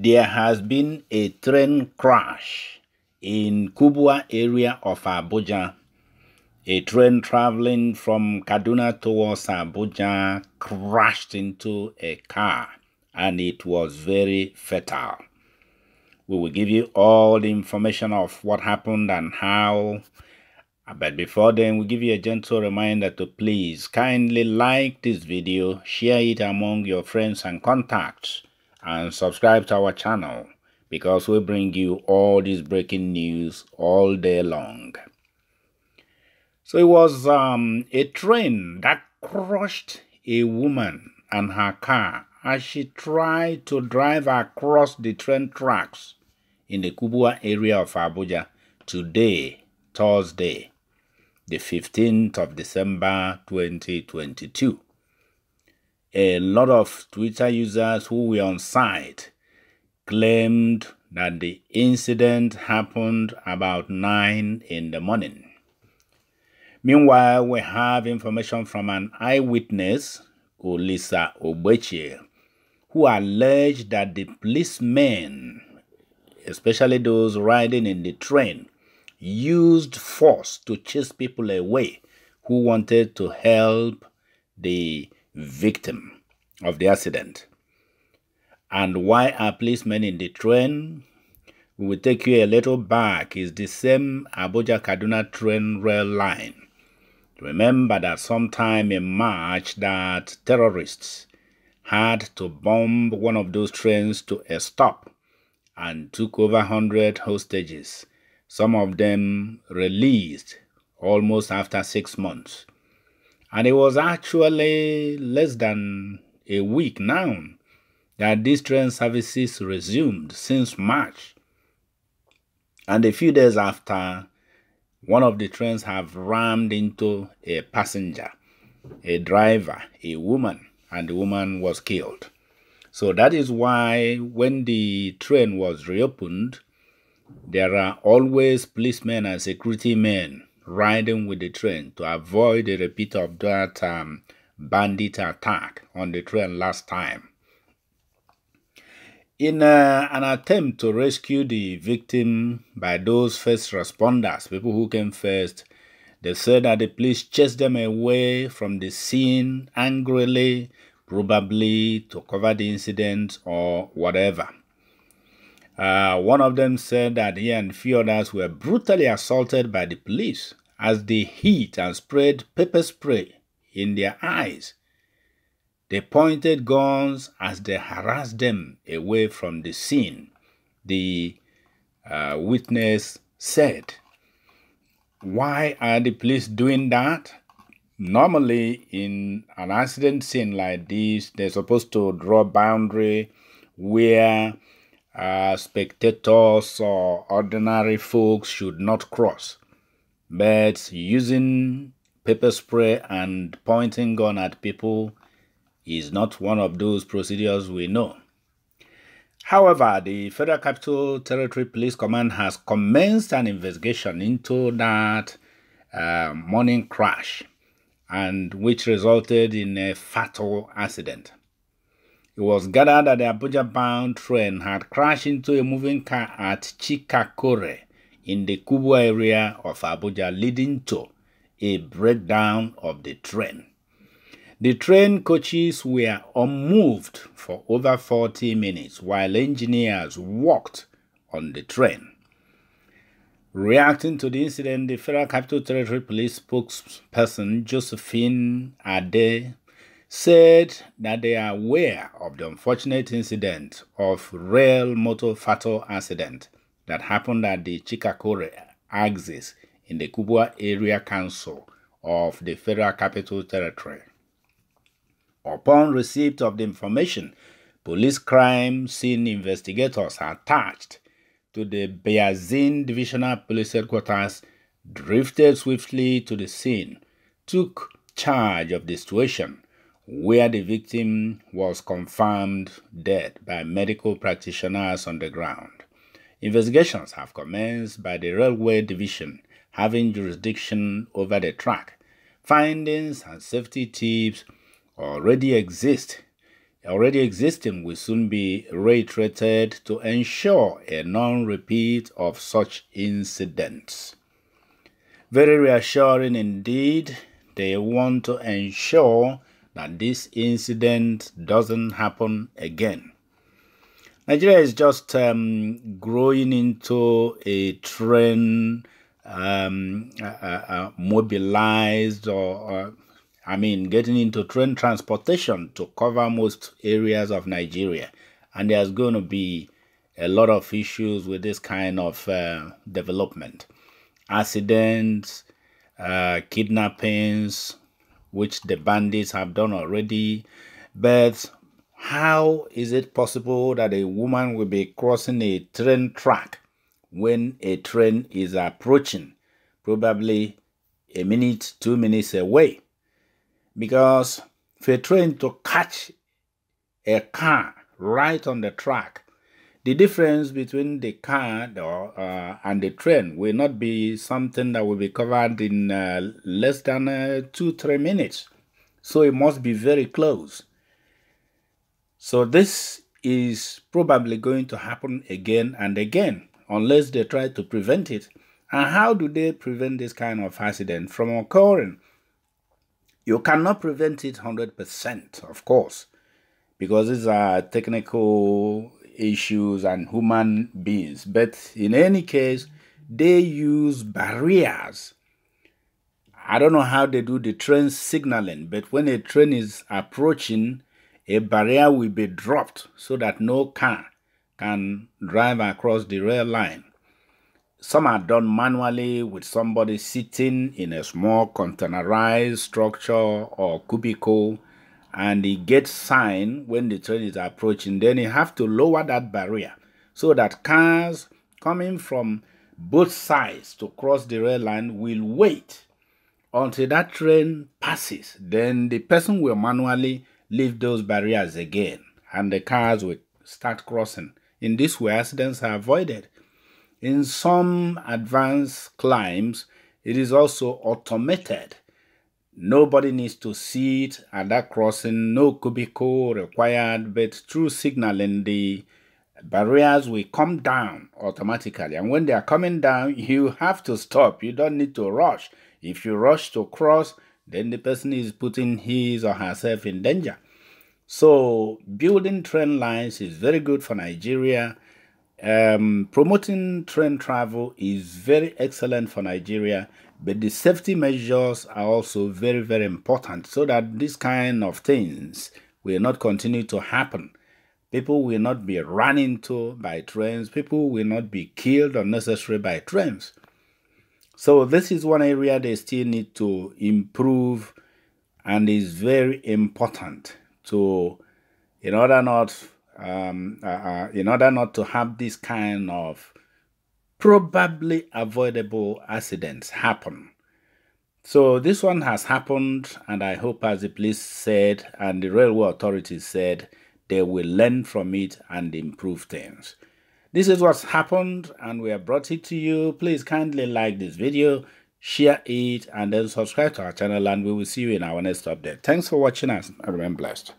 there has been a train crash in Kubwa area of Abuja. A train traveling from Kaduna towards Abuja crashed into a car and it was very fatal. We will give you all the information of what happened and how. Uh, but before then, we give you a gentle reminder to please kindly like this video, share it among your friends and contacts and subscribe to our channel because we bring you all this breaking news all day long. So it was um, a train that crushed a woman and her car as she tried to drive across the train tracks in the Kubwa area of Abuja today, Thursday, the 15th of December 2022 a lot of Twitter users who were on site claimed that the incident happened about 9 in the morning. Meanwhile, we have information from an eyewitness, Olisa Obeche, who alleged that the policemen, especially those riding in the train, used force to chase people away who wanted to help the victim of the accident. And why are policemen in the train? We will take you a little back. It's the same Abuja Kaduna train rail line. Remember that sometime in March that terrorists had to bomb one of those trains to a stop and took over 100 hostages, some of them released almost after six months. And it was actually less than a week now that these train services resumed since March. And a few days after, one of the trains have rammed into a passenger, a driver, a woman, and the woman was killed. So that is why when the train was reopened, there are always policemen and security men riding with the train to avoid a repeat of that um, bandit attack on the train last time. In uh, an attempt to rescue the victim by those first responders, people who came first, they said that the police chased them away from the scene angrily, probably to cover the incident or whatever. Uh, one of them said that he and three others were brutally assaulted by the police as they hit and sprayed pepper spray in their eyes. They pointed guns as they harassed them away from the scene, the uh, witness said. Why are the police doing that? Normally, in an accident scene like this, they're supposed to draw boundary where uh, spectators or ordinary folks should not cross. But using pepper spray and pointing gun at people is not one of those procedures we know. However, the Federal Capital Territory Police Command has commenced an investigation into that uh, morning crash and which resulted in a fatal accident. It was gathered that the Abuja-bound train had crashed into a moving car at Chikakore in the Kubwa area of Abuja, leading to a breakdown of the train. The train coaches were unmoved for over 40 minutes while engineers worked on the train. Reacting to the incident, the Federal Capital Territory Police spokesperson Josephine Ade said that they are aware of the unfortunate incident of rail motor fatal accident that happened at the Chikakore axis in the Kubwa Area Council of the Federal Capital Territory. Upon receipt of the information, police crime scene investigators attached to the Beazin Divisional Police Headquarters drifted swiftly to the scene, took charge of the situation, where the victim was confirmed dead by medical practitioners on the ground. Investigations have commenced by the Railway Division having jurisdiction over the track. Findings and safety tips already exist already existing will soon be reiterated to ensure a non-repeat of such incidents. Very reassuring indeed, they want to ensure that this incident doesn't happen again. Nigeria is just um, growing into a trend, um, uh, uh, mobilized, or, I mean, getting into train transportation to cover most areas of Nigeria. And there's going to be a lot of issues with this kind of uh, development accidents, uh, kidnappings, which the bandits have done already. But how is it possible that a woman will be crossing a train track when a train is approaching, probably a minute, two minutes away? Because for a train to catch a car right on the track the difference between the car uh, and the train will not be something that will be covered in uh, less than uh, two, three minutes. So it must be very close. So this is probably going to happen again and again unless they try to prevent it. And how do they prevent this kind of accident from occurring? You cannot prevent it 100%, of course, because these are technical issues and human beings. But in any case, they use barriers. I don't know how they do the train signaling, but when a train is approaching, a barrier will be dropped so that no car can drive across the rail line. Some are done manually with somebody sitting in a small containerized structure or cubicle and he gets sign when the train is approaching, then you have to lower that barrier so that cars coming from both sides to cross the rail line will wait until that train passes. Then the person will manually lift those barriers again and the cars will start crossing. In this way, accidents are avoided. In some advanced climbs, it is also automated Nobody needs to see it at that crossing, no cubicle required, but through signaling, the barriers will come down automatically. And when they are coming down, you have to stop. You don't need to rush. If you rush to cross, then the person is putting his or herself in danger. So building train lines is very good for Nigeria. Um, promoting train travel is very excellent for Nigeria but the safety measures are also very, very important so that this kind of things will not continue to happen. People will not be run into by trains. People will not be killed unnecessarily by trains. So this is one area they still need to improve and is very important to in order not um, uh, uh, in order not to have this kind of probably avoidable accidents happen. So this one has happened, and I hope, as the police said and the railway authorities said, they will learn from it and improve things. This is what's happened, and we have brought it to you. Please kindly like this video, share it, and then subscribe to our channel, and we will see you in our next update. Thanks for watching us, and remain blessed.